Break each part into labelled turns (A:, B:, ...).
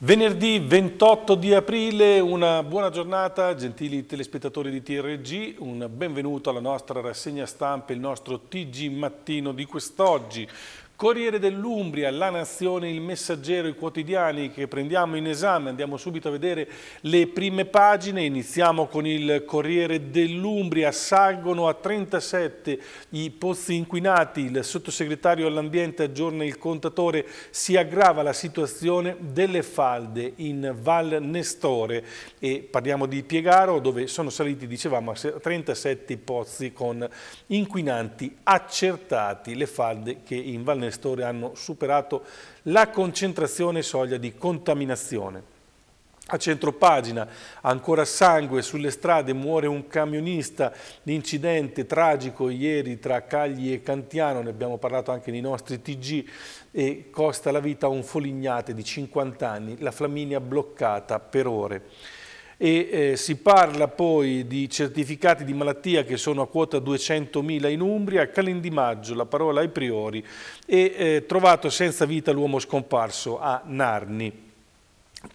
A: Venerdì 28 di aprile, una buona giornata, gentili telespettatori di TRG, un benvenuto alla nostra rassegna stampa, il nostro TG Mattino di quest'oggi. Corriere dell'Umbria, La Nazione, Il Messaggero, i quotidiani che prendiamo in esame, andiamo subito a vedere le prime pagine, iniziamo con il Corriere dell'Umbria, salgono a 37 i pozzi inquinati, il sottosegretario all'ambiente aggiorna il contatore, si aggrava la situazione delle falde in Val Nestore e parliamo di Piegaro dove sono saliti, dicevamo, a 37 pozzi con inquinanti accertati, le falde che in Val Nestore nel store hanno superato la concentrazione soglia di contaminazione. A centro pagina, ancora sangue sulle strade, muore un camionista. L'incidente tragico ieri tra Cagli e Cantiano, ne abbiamo parlato anche nei nostri TG, e costa la vita a un folignate di 50 anni, la Flaminia bloccata per ore e eh, si parla poi di certificati di malattia che sono a quota 200.000 in Umbria, Maggio, la parola ai priori, e eh, trovato senza vita l'uomo scomparso a Narni.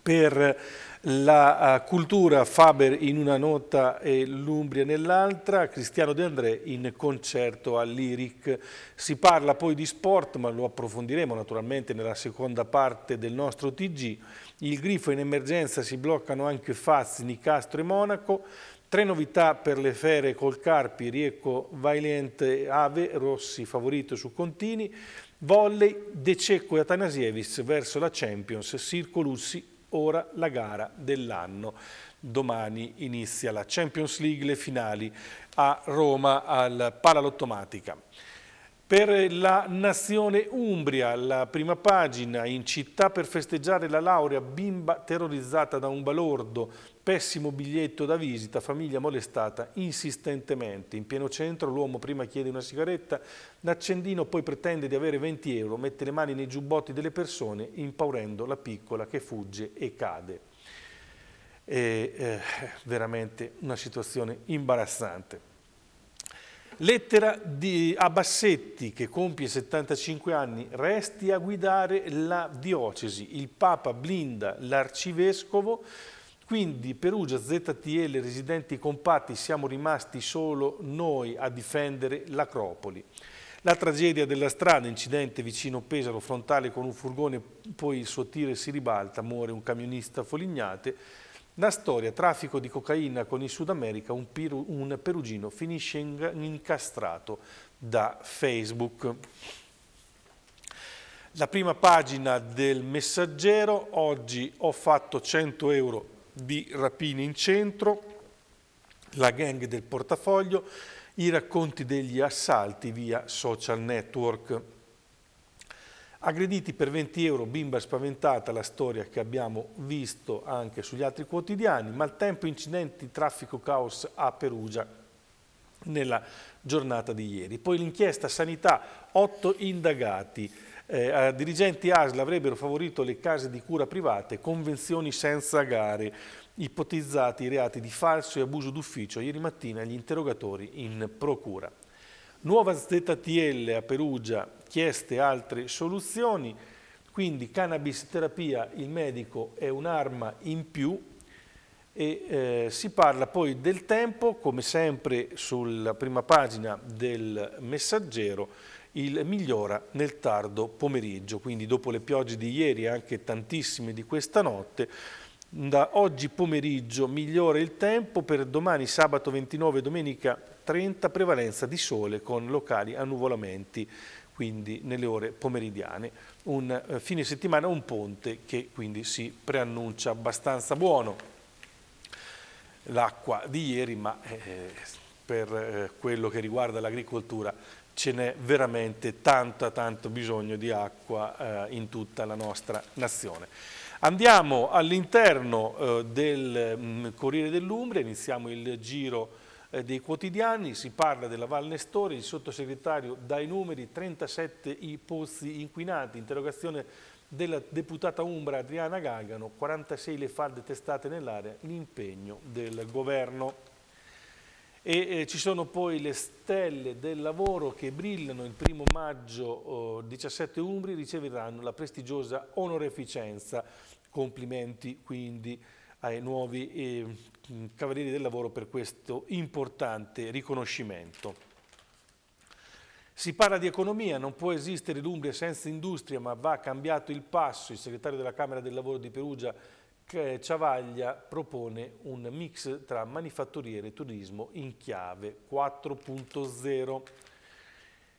A: Per la uh, cultura Faber in una nota e l'Umbria nell'altra, Cristiano De André in concerto all'Iric. Si parla poi di sport, ma lo approfondiremo naturalmente nella seconda parte del nostro TG il grifo in emergenza si bloccano anche Fazzi, Nicastro e Monaco, Tre novità per le fere col Carpi, Riecco, Vailente, Ave, Rossi favorito su Contini, Volley, De Cecco e Atanasievis verso la Champions, Circo Lussi, ora la gara dell'anno. Domani inizia la Champions League, le finali a Roma al Palalottomatica. Per la nazione Umbria, la prima pagina, in città per festeggiare la laurea, bimba terrorizzata da un balordo, pessimo biglietto da visita, famiglia molestata insistentemente. In pieno centro l'uomo prima chiede una sigaretta, l'accendino poi pretende di avere 20 euro, mette le mani nei giubbotti delle persone, impaurendo la piccola che fugge e cade. È eh, veramente una situazione imbarazzante. Lettera di, a Bassetti, che compie 75 anni, resti a guidare la diocesi. Il Papa blinda l'arcivescovo, quindi Perugia, ZTL, residenti compatti, siamo rimasti solo noi a difendere l'Acropoli. La tragedia della strada, incidente vicino Pesaro, frontale con un furgone, poi il suo tiro si ribalta, muore un camionista a Folignate, la storia, traffico di cocaina con il Sud America, un, peru, un perugino finisce incastrato da Facebook. La prima pagina del messaggero, oggi ho fatto 100 euro di rapine in centro, la gang del portafoglio, i racconti degli assalti via social network. Aggrediti per 20 euro, bimba spaventata, la storia che abbiamo visto anche sugli altri quotidiani, maltempo, incidenti, traffico, caos a Perugia nella giornata di ieri. Poi l'inchiesta sanità, otto indagati, eh, dirigenti ASL avrebbero favorito le case di cura private, convenzioni senza gare, ipotizzati reati di falso e abuso d'ufficio ieri mattina gli interrogatori in procura. Nuova ZTL a Perugia, chieste altre soluzioni, quindi cannabis terapia, il medico è un'arma in più e eh, si parla poi del tempo, come sempre sulla prima pagina del messaggero, il migliora nel tardo pomeriggio, quindi dopo le piogge di ieri e anche tantissime di questa notte, da oggi pomeriggio migliora il tempo per domani sabato 29 e domenica 30 prevalenza di sole con locali annuvolamenti quindi nelle ore pomeridiane un eh, fine settimana un ponte che quindi si preannuncia abbastanza buono l'acqua di ieri ma eh, per eh, quello che riguarda l'agricoltura ce n'è veramente tanto tanto bisogno di acqua eh, in tutta la nostra nazione Andiamo all'interno eh, del mm, Corriere dell'Umbria, iniziamo il giro eh, dei quotidiani, si parla della Val Nestore, il sottosegretario dai numeri 37 i pozzi inquinati, interrogazione della deputata Umbra Adriana Gagano, 46 le falde testate nell'area, l'impegno del governo. E, eh, ci sono poi le stelle del lavoro che brillano il primo maggio, oh, 17 Umbri riceveranno la prestigiosa onoreficenza Complimenti quindi ai nuovi eh, Cavalieri del Lavoro per questo importante riconoscimento. Si parla di economia, non può esistere l'Umbria senza industria, ma va cambiato il passo. Il segretario della Camera del Lavoro di Perugia, Ciavaglia, propone un mix tra manifatturiere e turismo in chiave 4.0.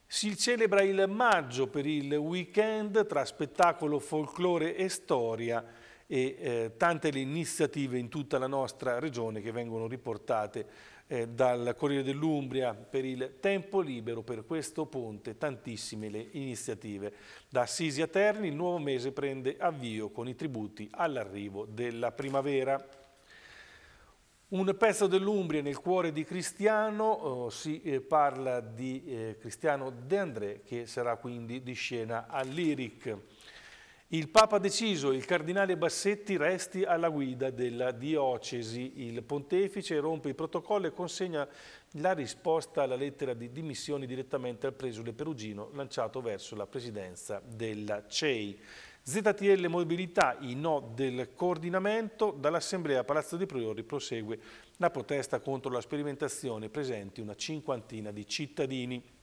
A: Si celebra il maggio per il weekend tra spettacolo, folklore e storia e eh, tante le iniziative in tutta la nostra regione che vengono riportate eh, dal Corriere dell'Umbria per il tempo libero, per questo ponte, tantissime le iniziative. Da Assisi a Terni il nuovo mese prende avvio con i tributi all'arrivo della primavera. Un pezzo dell'Umbria nel cuore di Cristiano, oh, si eh, parla di eh, Cristiano De André che sarà quindi di scena all'Iric. Il Papa ha deciso, il Cardinale Bassetti resti alla guida della diocesi. Il pontefice rompe il protocollo e consegna la risposta alla lettera di dimissioni direttamente al presule perugino lanciato verso la presidenza della CEI. ZTL Mobilità, i no del coordinamento, dall'Assemblea Palazzo di Priori prosegue la protesta contro la sperimentazione presenti una cinquantina di cittadini.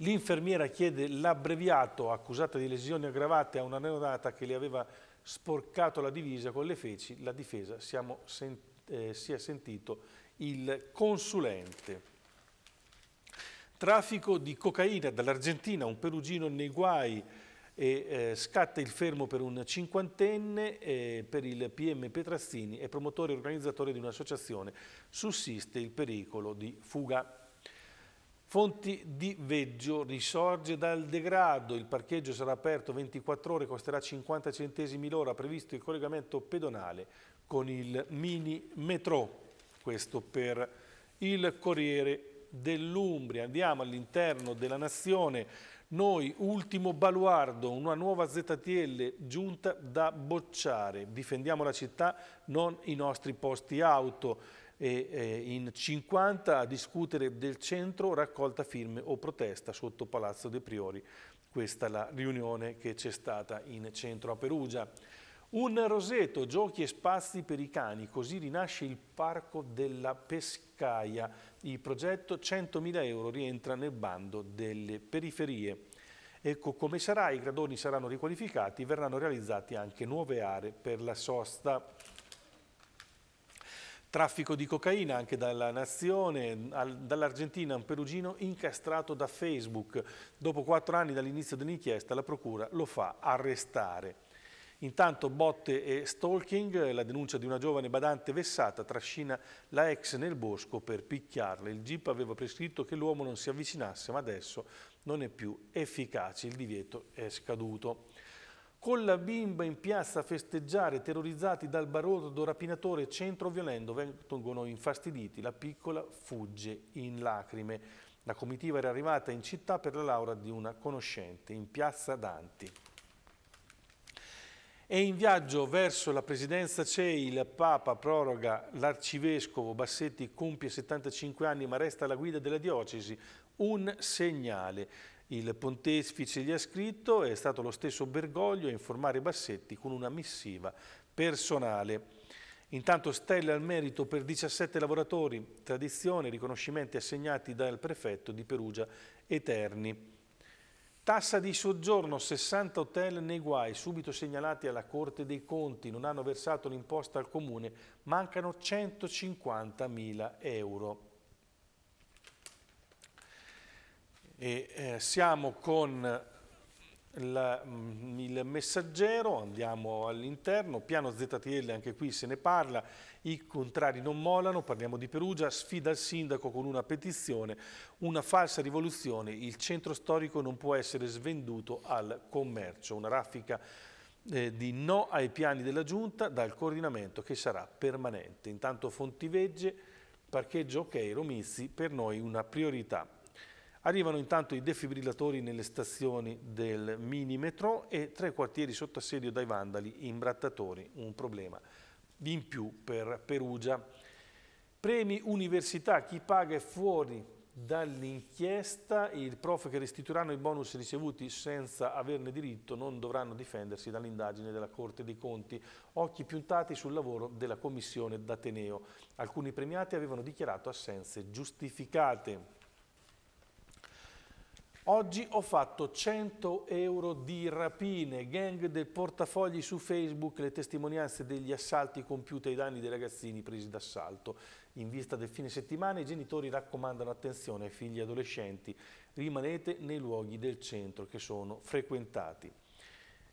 A: L'infermiera chiede l'abbreviato accusata di lesioni aggravate a una neonata che le aveva sporcato la divisa con le feci. La difesa siamo, eh, si è sentito il consulente. Traffico di cocaina dall'Argentina, un perugino nei guai e, eh, scatta il fermo per un cinquantenne eh, per il PM Petrazzini e promotore e organizzatore di un'associazione. Sussiste il pericolo di fuga. Fonti di Veggio risorge dal degrado, il parcheggio sarà aperto 24 ore, costerà 50 centesimi l'ora, previsto il collegamento pedonale con il mini metro. Questo per il Corriere dell'Umbria. Andiamo all'interno della nazione. Noi, ultimo baluardo, una nuova ZTL giunta da bocciare. Difendiamo la città, non i nostri posti auto e eh, in 50 a discutere del centro raccolta firme o protesta sotto Palazzo dei Priori. Questa è la riunione che c'è stata in centro a Perugia. Un roseto, giochi e spazi per i cani, così rinasce il Parco della Pescaia. Il progetto 100.000 euro rientra nel bando delle periferie. Ecco come sarà, i gradoni saranno riqualificati, verranno realizzate anche nuove aree per la sosta. Traffico di cocaina anche dalla Nazione, dall'Argentina un perugino incastrato da Facebook. Dopo quattro anni dall'inizio dell'inchiesta la procura lo fa arrestare. Intanto botte e stalking, la denuncia di una giovane badante vessata trascina la ex nel bosco per picchiarla. Il GIP aveva prescritto che l'uomo non si avvicinasse, ma adesso non è più efficace, il divieto è scaduto con la bimba in piazza a festeggiare, terrorizzati dal barodo rapinatore centro centroviolento, vengono infastiditi. La piccola fugge in lacrime. La comitiva era arrivata in città per la laurea di una conoscente in piazza Danti. E in viaggio verso la presidenza CEI il Papa proroga l'arcivescovo Bassetti compie 75 anni ma resta alla guida della diocesi. Un segnale. Il pontefice gli ha scritto, è stato lo stesso Bergoglio a informare Bassetti con una missiva personale. Intanto stelle al merito per 17 lavoratori, tradizione, riconoscimenti assegnati dal prefetto di Perugia Eterni. Tassa di soggiorno, 60 hotel nei guai, subito segnalati alla Corte dei Conti, non hanno versato l'imposta al Comune, mancano 150.000 euro. E, eh, siamo con la, mm, il messaggero, andiamo all'interno, piano ZTL, anche qui se ne parla, i contrari non molano, parliamo di Perugia, sfida il sindaco con una petizione, una falsa rivoluzione, il centro storico non può essere svenduto al commercio, una raffica eh, di no ai piani della giunta dal coordinamento che sarà permanente. Intanto Fontivegge, parcheggio ok, Romizzi, per noi una priorità. Arrivano intanto i defibrillatori nelle stazioni del mini metro e tre quartieri sotto assedio dai vandali imbrattatori, un problema in più per Perugia. Premi università, chi paga è fuori dall'inchiesta, i prof che restituiranno i bonus ricevuti senza averne diritto non dovranno difendersi dall'indagine della Corte dei Conti. Occhi puntati sul lavoro della commissione d'Ateneo. Alcuni premiati avevano dichiarato assenze giustificate. Oggi ho fatto 100 euro di rapine, gang del portafogli su Facebook, le testimonianze degli assalti compiuti ai danni dei ragazzini presi d'assalto. In vista del fine settimana i genitori raccomandano attenzione ai figli adolescenti, rimanete nei luoghi del centro che sono frequentati.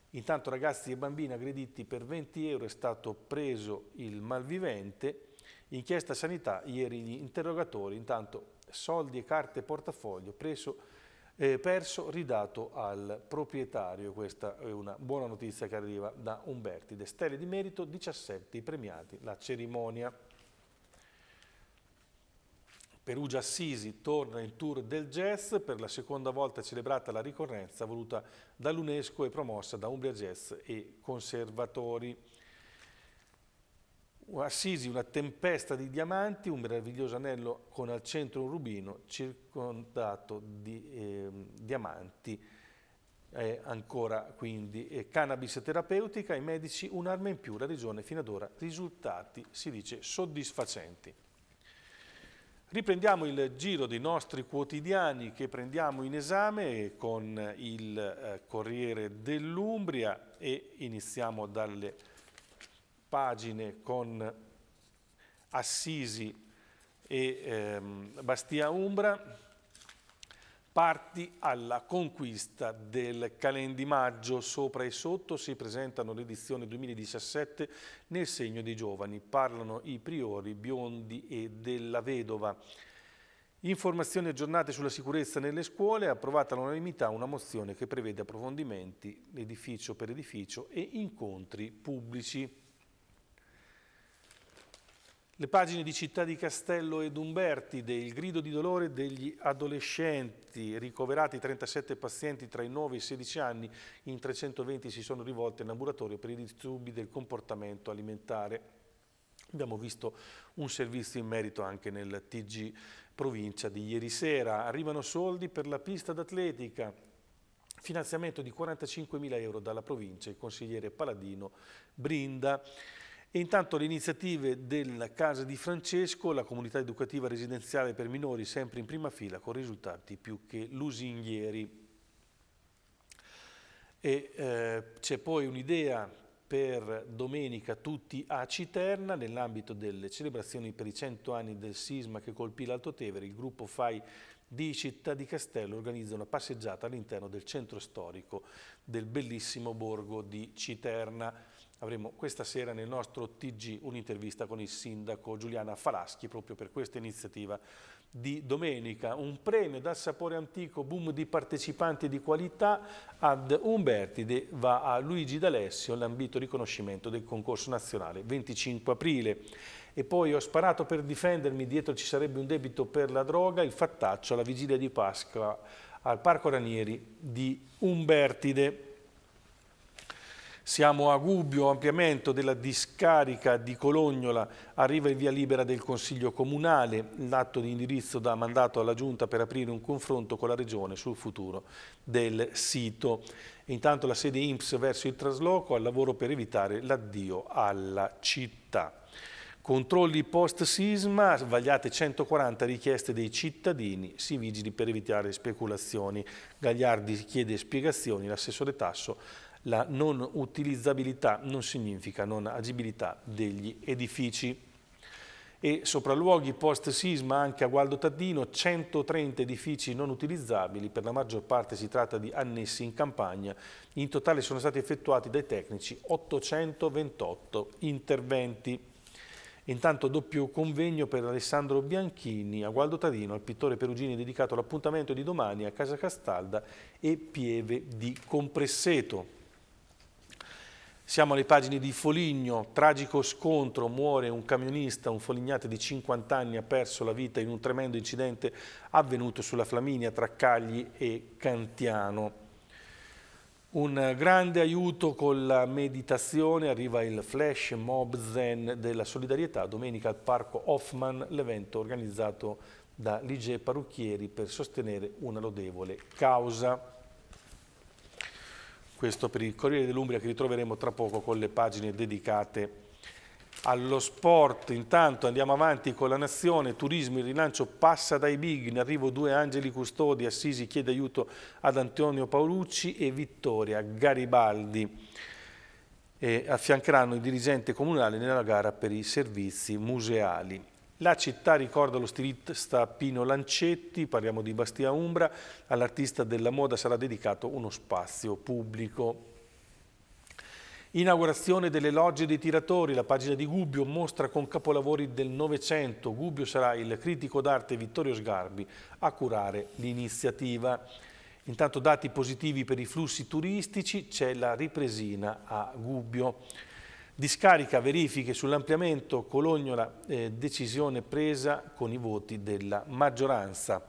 A: Intanto ragazzi e bambini aggrediti per 20 euro è stato preso il malvivente. Inchiesta sanità, ieri gli interrogatori, intanto soldi e carte portafoglio preso eh, perso, ridato al proprietario. Questa è una buona notizia che arriva da Umberti. De Stelle di merito, 17 premiati. La cerimonia. Perugia Assisi torna in tour del jazz, per la seconda volta celebrata la ricorrenza voluta dall'UNESCO e promossa da Umbria Jazz e Conservatori. Assisi una tempesta di diamanti, un meraviglioso anello con al centro un rubino circondato di eh, diamanti, eh, ancora quindi eh, cannabis terapeutica, i medici un'arma in più, la regione fino ad ora risultati si dice soddisfacenti. Riprendiamo il giro dei nostri quotidiani che prendiamo in esame con il eh, Corriere dell'Umbria e iniziamo dalle pagine con Assisi e ehm, Bastia Umbra, parti alla conquista del calendimaggio. Sopra e sotto si presentano l'edizione 2017 nel segno dei giovani. Parlano i priori, Biondi e della Vedova. Informazioni aggiornate sulla sicurezza nelle scuole, approvata all'unanimità una mozione che prevede approfondimenti edificio per edificio e incontri pubblici. Le pagine di Città di Castello ed Umbertide, del grido di dolore degli adolescenti, ricoverati 37 pazienti tra i 9 e i 16 anni, in 320 si sono rivolti in ambulatorio per i disturbi del comportamento alimentare. Abbiamo visto un servizio in merito anche nel TG provincia di ieri sera. Arrivano soldi per la pista d'atletica, finanziamento di 45.000 euro dalla provincia, il consigliere Paladino Brinda. E intanto le iniziative della Casa di Francesco, la comunità educativa residenziale per minori, sempre in prima fila, con risultati più che lusinghieri. Eh, c'è poi un'idea per domenica tutti a Citerna, nell'ambito delle celebrazioni per i 100 anni del sisma che colpì l'Alto Tevere, il gruppo FAI di Città di Castello organizza una passeggiata all'interno del centro storico del bellissimo borgo di Citerna. Avremo questa sera nel nostro TG un'intervista con il sindaco Giuliana Falaschi proprio per questa iniziativa di domenica. Un premio dal sapore antico, boom di partecipanti di qualità ad Umbertide va a Luigi D'Alessio, l'ambito riconoscimento del concorso nazionale 25 aprile. E poi ho sparato per difendermi, dietro ci sarebbe un debito per la droga, il fattaccio alla vigilia di Pasqua al Parco Ranieri di Umbertide. Siamo a Gubbio, ampliamento della discarica di Colognola, arriva in via libera del Consiglio Comunale, l'atto di indirizzo dà mandato alla Giunta per aprire un confronto con la Regione sul futuro del sito. Intanto la sede IMSS verso il trasloco al lavoro per evitare l'addio alla città. Controlli post sisma, sbagliate 140 richieste dei cittadini, si vigili per evitare speculazioni. Gagliardi chiede spiegazioni, l'assessore Tasso la non utilizzabilità non significa non agibilità degli edifici. E sopralluoghi post sisma anche a Gualdo Taddino, 130 edifici non utilizzabili, per la maggior parte si tratta di annessi in campagna. In totale sono stati effettuati dai tecnici 828 interventi. Intanto doppio convegno per Alessandro Bianchini a Gualdo Taddino, al pittore Perugini dedicato all'appuntamento di domani a Casa Castalda e Pieve di Compresseto. Siamo alle pagine di Foligno, tragico scontro, muore un camionista, un folignate di 50 anni ha perso la vita in un tremendo incidente avvenuto sulla Flaminia tra Cagli e Cantiano. Un grande aiuto con la meditazione, arriva il flash mob zen della solidarietà domenica al Parco Hoffman, l'evento organizzato da Lige Parrucchieri per sostenere una lodevole causa. Questo per il Corriere dell'Umbria che ritroveremo tra poco con le pagine dedicate allo sport. Intanto andiamo avanti con la nazione, turismo, il rilancio passa dai big, in arrivo due angeli custodi, Assisi chiede aiuto ad Antonio Paolucci e Vittoria Garibaldi. E affiancheranno il dirigente comunale nella gara per i servizi museali. La città ricorda lo stilista Pino Lancetti, parliamo di Bastia Umbra, all'artista della moda sarà dedicato uno spazio pubblico. Inaugurazione delle logge dei tiratori, la pagina di Gubbio mostra con capolavori del Novecento. Gubbio sarà il critico d'arte Vittorio Sgarbi a curare l'iniziativa. Intanto dati positivi per i flussi turistici, c'è la ripresina a Gubbio. Discarica verifiche sull'ampliamento Colognola, eh, decisione presa con i voti della maggioranza.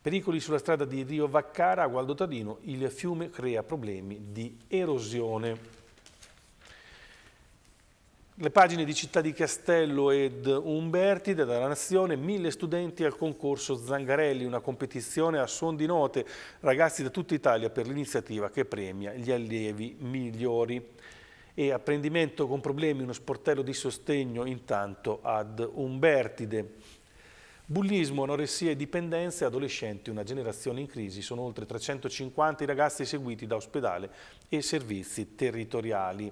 A: Pericoli sulla strada di Rio Vaccara a Gualdo Tadino, il fiume crea problemi di erosione. Le pagine di Città di Castello ed Umberti della Nazione, mille studenti al concorso Zangarelli, una competizione a suon di note, ragazzi da tutta Italia per l'iniziativa che premia gli allievi migliori e apprendimento con problemi uno sportello di sostegno intanto ad Umbertide. Bullismo, anoressia e dipendenze, adolescenti, una generazione in crisi, sono oltre 350 i ragazzi seguiti da ospedale e servizi territoriali.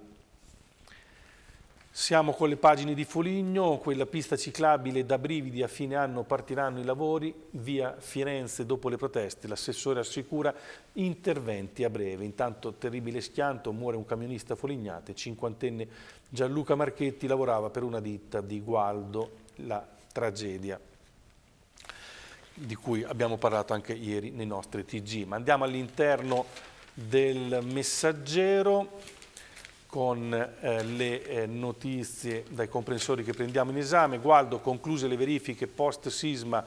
A: Siamo con le pagine di Foligno, quella pista ciclabile da brividi a fine anno partiranno i lavori, via Firenze dopo le proteste, l'assessore assicura interventi a breve. Intanto terribile schianto, muore un camionista folignate, cinquantenne Gianluca Marchetti lavorava per una ditta di Gualdo, la tragedia di cui abbiamo parlato anche ieri nei nostri TG. Ma andiamo all'interno del messaggero con eh, le eh, notizie dai comprensori che prendiamo in esame. Gualdo, concluse le verifiche post sisma,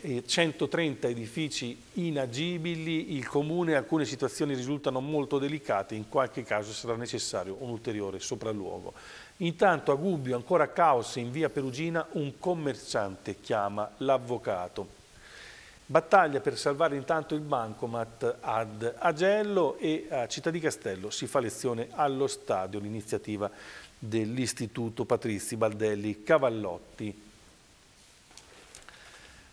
A: eh, 130 edifici inagibili, il comune, alcune situazioni risultano molto delicate, in qualche caso sarà necessario un ulteriore sopralluogo. Intanto a Gubbio, ancora caos in via Perugina, un commerciante chiama l'avvocato. Battaglia per salvare intanto il bancomat ad Agello e a Città di Castello si fa lezione allo stadio l'iniziativa dell'Istituto Patrizi Baldelli Cavallotti.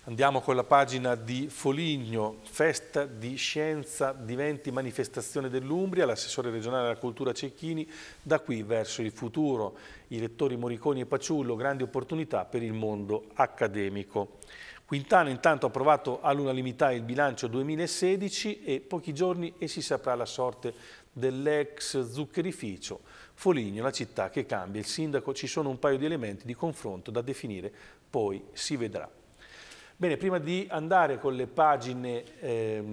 A: Andiamo con la pagina di Foligno, festa di scienza diventi manifestazione dell'Umbria, l'assessore regionale della cultura Cecchini, da qui verso il futuro, i lettori Moriconi e Paciullo, grandi opportunità per il mondo accademico. Quintano intanto ha approvato all'unanimità il bilancio 2016 e pochi giorni e si saprà la sorte dell'ex zuccherificio. Foligno, la città che cambia, il sindaco, ci sono un paio di elementi di confronto da definire, poi si vedrà. Bene, prima di andare con le pagine eh,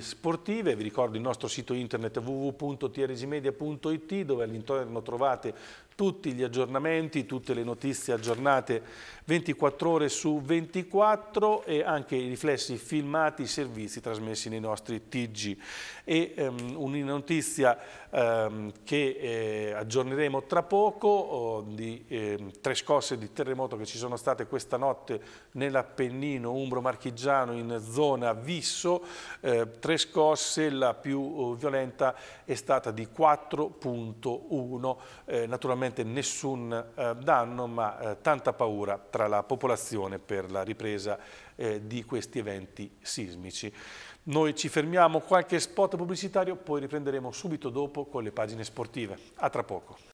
A: sportive, vi ricordo il nostro sito internet www.trgmedia.it dove all'interno trovate tutti gli aggiornamenti, tutte le notizie aggiornate 24 ore su 24 e anche i riflessi filmati, i servizi trasmessi nei nostri TG. E um, una notizia um, che eh, aggiorneremo tra poco oh, di eh, tre scosse di terremoto che ci sono state questa notte nell'Appennino Umbro-Marchigiano in zona Visso, eh, tre scosse, la più oh, violenta è stata di 4.1, eh, naturalmente ovviamente nessun eh, danno ma eh, tanta paura tra la popolazione per la ripresa eh, di questi eventi sismici. Noi ci fermiamo qualche spot pubblicitario, poi riprenderemo subito dopo con le pagine sportive. A tra poco.